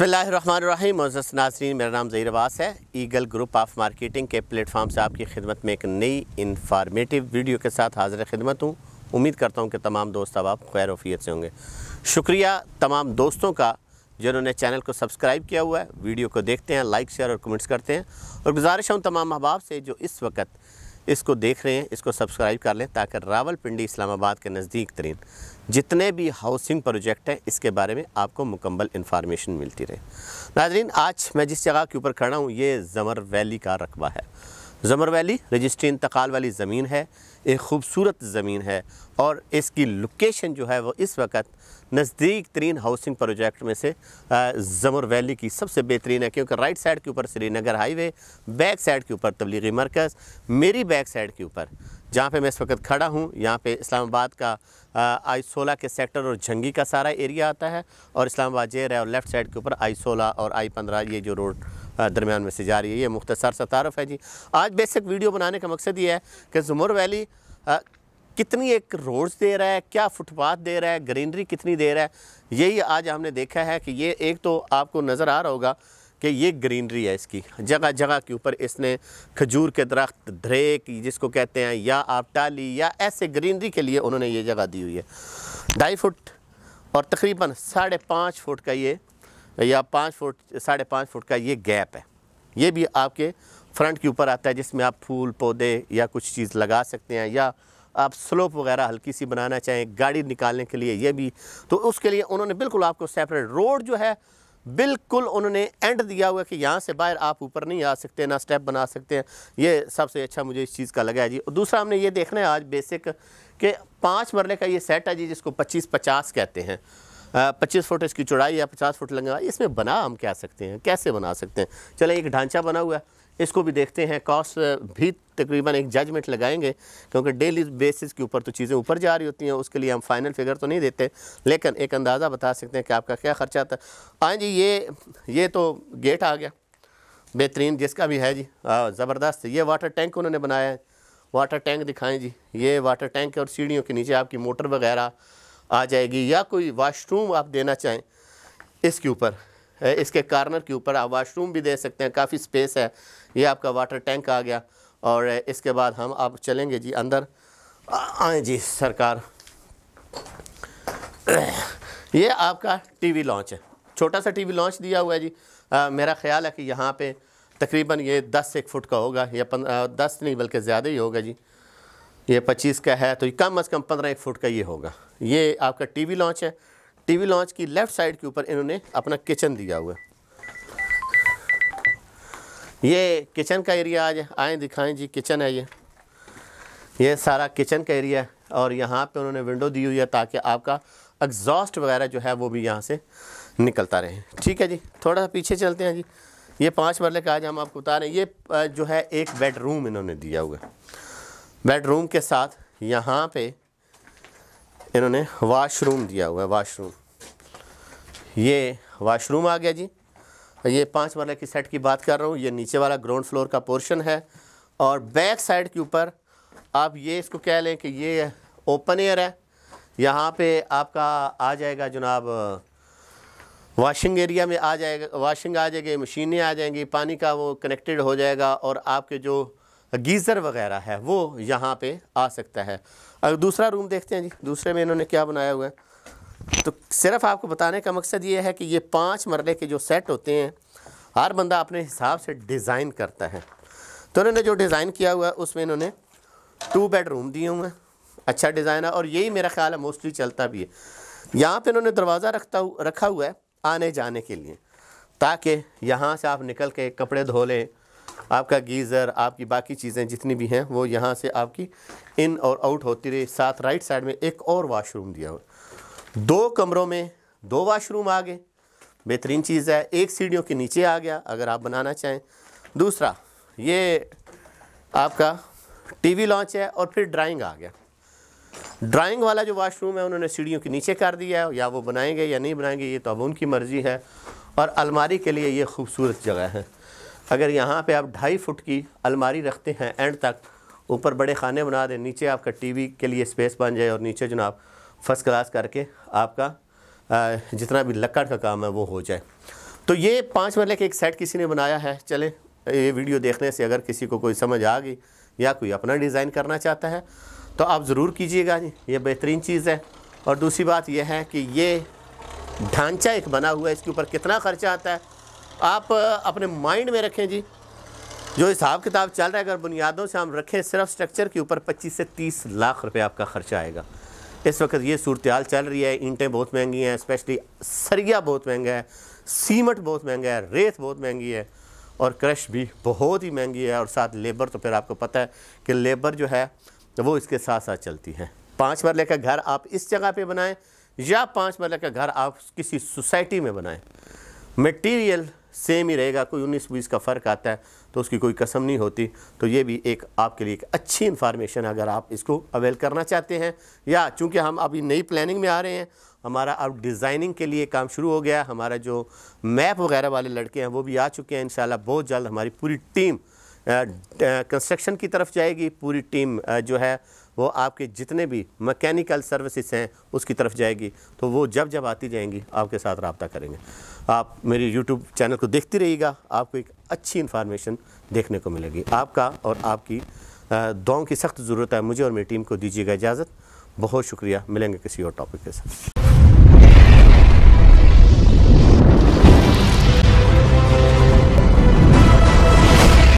बसमीम मज़स नासरीन मेरा नाम ज़ही अब्बास है ईगल ग्रुप ऑफ मार्केटिंग के प्लेटफॉर्म से आपकी खिदमत में एक नई इन्फॉर्मेटिव वीडियो के साथ हाजिर खिदमत हूँ उम्मीद करता हूँ कि तमाम दोस्त अब आप खैर वफ़ीत से होंगे शुक्रिया तमाम दोस्तों का जिन्होंने चैनल को सब्सक्राइब किया हुआ है वीडियो को देखते हैं लाइक शेयर और कमेंट्स करते हैं और गुजारिश हूँ तमाम अहबाब से जो इस वक्त इसको देख रहे हैं इसको सब्सक्राइब कर लें ताकि रावलपिंडी इस्लामाबाद के नज़दीक तरीन जितने भी हाउसिंग प्रोजेक्ट हैं इसके बारे में आपको मुकम्मल इन्फॉर्मेशन मिलती रहे नाजरीन आज मैं जिस जगह के ऊपर खड़ा हूँ ये ज़मर वैली का रकबा है ज़मर वैली रजिस्ट्री इंतकाल वाली ज़मीन है एक खूबसूरत ज़मीन है और इसकी लोकेशन जो है वो इस वक्त नज़दीक तरीन हाउसिंग प्रोजेक्ट में से ज़मर वैली की सबसे बेहतरीन है क्योंकि राइट साइड के ऊपर श्रीनगर हाईवे बैक साइड के ऊपर तबलीगी मरकज़ मेरी बैक साइड के ऊपर जहाँ पे मैं इस वक्त खड़ा हूँ यहाँ पे इस्लामाबाद का आई सोलह के सेक्टर और झंगी का सारा एरिया आता है और इस्लामाबाद जे है और लेफ्ट साइड के ऊपर आई सोलह और आई पंद्रह ये जो रोड दरमियान में से जा रही है ये मुख्तसर सा तारफ़ है जी आज बेसिक वीडियो बनाने का मकसद ये है कि जुमर वैली कितनी एक रोड्स दे रहा है क्या फुटपाथ दे रहा है ग्रीनरी कितनी दे रहा है यही आज हमने देखा है कि ये एक तो आपको नज़र आ रहा होगा कि ये ग्रीनरी है इसकी जगह जगह के ऊपर इसने खजूर के दरख्त ढ्रेक जिसको कहते हैं या आप टाली या ऐसे ग्रीनरी के लिए उन्होंने ये जगह दी हुई है ढाई फुट और तकरीबन साढ़े पाँच फुट का ये या पाँच फुट साढ़े पाँच फुट का ये गैप है ये भी आपके फ्रंट के ऊपर आता है जिसमें आप फूल पौधे या कुछ चीज़ लगा सकते हैं या आप स्लोप वगैरह हल्की सी बनाना चाहें गाड़ी निकालने के लिए ये भी तो उसके लिए उन्होंने बिल्कुल आपको सेपरेट रोड जो है बिल्कुल उन्होंने एंड दिया हुआ कि यहाँ से बाहर आप ऊपर नहीं आ सकते ना स्टेप बना सकते हैं ये सबसे अच्छा मुझे इस चीज़ का लगा है जी और दूसरा हमने ये देखना है आज बेसिक के पाँच मरले का ये सेट है जी जिसको पच्चीस पचास कहते हैं पच्चीस फुट इसकी चौड़ाई या पचास फुट लंगा इसमें बना हम कह सकते हैं कैसे बना सकते हैं चले एक ढांचा बना हुआ है इसको भी देखते हैं कॉस्ट भी तकरीबन एक जजमेंट लगाएंगे क्योंकि डेली बेसिस के ऊपर तो चीज़ें ऊपर जा रही होती हैं उसके लिए हम फाइनल फिगर तो नहीं देते लेकिन एक अंदाज़ा बता सकते हैं कि आपका क्या ख़र्चा था हाँ जी ये ये तो गेट आ गया बेहतरीन जिसका भी है जी ज़बरदस्त ये वाटर टैंक उन्होंने बनाया है वाटर टैंक दिखाएं जी ये वाटर टैंक और सीढ़ियों के नीचे आपकी मोटर वगैरह आ जाएगी या कोई वाशरूम आप देना चाहें इसके ऊपर इसके कार्नर के ऊपर आप वाशरूम भी दे सकते हैं काफ़ी स्पेस है ये आपका वाटर टैंक आ गया और इसके बाद हम आप चलेंगे जी अंदर आए जी सरकार ये आपका टीवी लॉन्च है छोटा सा टीवी लॉन्च दिया हुआ है जी आ, मेरा ख्याल है कि यहाँ पे तकरीबन ये दस एक फुट का होगा या पंद्रह दस नहीं बल्कि ज़्यादा ही होगा जी ये पच्चीस का है तो कम अज़ कम पंद्रह एक फुट का ये होगा ये आपका टीवी लॉन्च है टीवी लॉन्च की लेफ्ट साइड के ऊपर इन्होंने अपना किचन दिया हुआ ये किचन का एरिया आज आए दिखाएं जी किचन है ये ये सारा किचन का एरिया है और यहाँ पे उन्होंने विंडो दी हुई है ताकि आपका एग्जॉस्ट वगैरह जो है वो भी यहाँ से निकलता रहे ठीक है जी थोड़ा सा पीछे चलते हैं जी ये पाँच मरले का आज हम आपको बता रहे हैं ये जो है एक बेडरूम इन्होंने दिया हुआ है बेडरूम के साथ यहाँ पे इन्होंने वाशरूम दिया हुआ है वाशरूम ये वाशरूम आ गया जी ये पाँच वाले की सेट की बात कर रहा हूँ ये नीचे वाला ग्राउंड फ्लोर का पोर्शन है और बैक साइड के ऊपर आप ये इसको कह लें कि ये ओपन एयर है यहाँ पे आपका आ जाएगा जनाब वाशिंग एरिया में आ जाएगा वाशिंग आ जाएगी मशीनें आ जाएंगी पानी का वो कनेक्टेड हो जाएगा और आपके जो गीज़र वगैरह है वो यहाँ पे आ सकता है अगर दूसरा रूम देखते हैं जी दूसरे में इन्होंने क्या बनाया हुआ है तो सिर्फ आपको बताने का मकसद ये है कि ये पाँच मरले के जो सेट होते हैं हर बंदा अपने हिसाब से डिज़ाइन करता है तो इन्होंने जो डिज़ाइन किया हुआ है उसमें इन्होंने टू बेड रूम दिए हुए हैं अच्छा डिज़ाइन है और यही मेरा ख्याल है मोस्टली चलता भी है यहाँ पर इन्होंने दरवाज़ा रखता रखा हुआ है आने जाने के लिए ताकि यहाँ से आप निकल के कपड़े धो लें आपका गीज़र आपकी बाकी चीज़ें जितनी भी हैं वो यहाँ से आपकी इन और आउट होती रही साथ राइट साइड में एक और वाशरूम दिया हुआ दो कमरों में दो वाशरूम आ गए बेहतरीन चीज़ है एक सीढ़ियों के नीचे आ गया अगर आप बनाना चाहें दूसरा ये आपका टीवी लॉन्च है और फिर ड्राइंग आ गया ड्राइंग वाला जो वाशरूम है उन्होंने सीढ़ियों के नीचे कर दिया है या वो बनाएंगे या नहीं बनाएंगे ये तो अब उनकी मर्ज़ी है और अलमारी के लिए ये खूबसूरत जगह है अगर यहाँ पे आप ढाई फुट की अलमारी रखते हैं एंड तक ऊपर बड़े खाने बना दें नीचे आपका टीवी के लिए स्पेस बन जाए और नीचे जो आप फर्स्ट क्लास करके आपका जितना भी लकड़ का काम है वो हो जाए तो ये पाँच मरले के एक सेट किसी ने बनाया है चले ये वीडियो देखने से अगर किसी को कोई समझ आ गई या कोई अपना डिज़ाइन करना चाहता है तो आप ज़रूर कीजिएगा जी ये बेहतरीन चीज़ है और दूसरी बात यह है कि ये ढांचा एक बना हुआ है इसके ऊपर कितना ख़र्चा आता है आप अपने माइंड में रखें जी जो हिसाब किताब चल रहा है अगर बुनियादों से हम रखें सिर्फ स्ट्रक्चर के ऊपर 25 से 30 लाख रुपए आपका ख़र्चा आएगा इस वक्त ये सूरत हाल चल रही है ईंटें बहुत महंगी हैं स्पेशली सरिया बहुत महंगा है सीमट बहुत महंगा है रेत बहुत महंगी है और क्रश भी बहुत ही महंगी है और साथ लेबर तो फिर आपको पता है कि लेबर जो है वो इसके साथ साथ चलती है पाँच मरले का घर आप इस जगह पर बनाएँ या पाँच मरले का घर आप किसी सोसाइटी में बनाएँ मटीरियल सेम ही रहेगा कोई उन्नीस बीस का फ़र्क आता है तो उसकी कोई कसम नहीं होती तो ये भी एक आपके लिए एक अच्छी इन्फॉर्मेशन अगर आप इसको अवेल करना चाहते हैं या चूँकि हम अभी नई प्लानिंग में आ रहे हैं हमारा अब डिज़ाइनिंग के लिए काम शुरू हो गया है हमारा जो मैप वगैरह वाले लड़के हैं वो भी आ चुके हैं इन बहुत जल्द हमारी पूरी टीम कंस्ट्रक्शन की तरफ जाएगी पूरी टीम जो है वो आपके जितने भी मैकेनिकल सर्विसेज हैं उसकी तरफ जाएगी तो वो जब जब आती जाएंगी आपके साथ रबता करेंगे आप मेरी यूट्यूब चैनल को देखती रहिएगा आपको एक अच्छी इन्फॉर्मेशन देखने को मिलेगी आपका और आपकी दुआओं की सख्त ज़रूरत है मुझे और मेरी टीम को दीजिएगा इजाज़त बहुत शुक्रिया मिलेंगे किसी और टॉपिक के साथ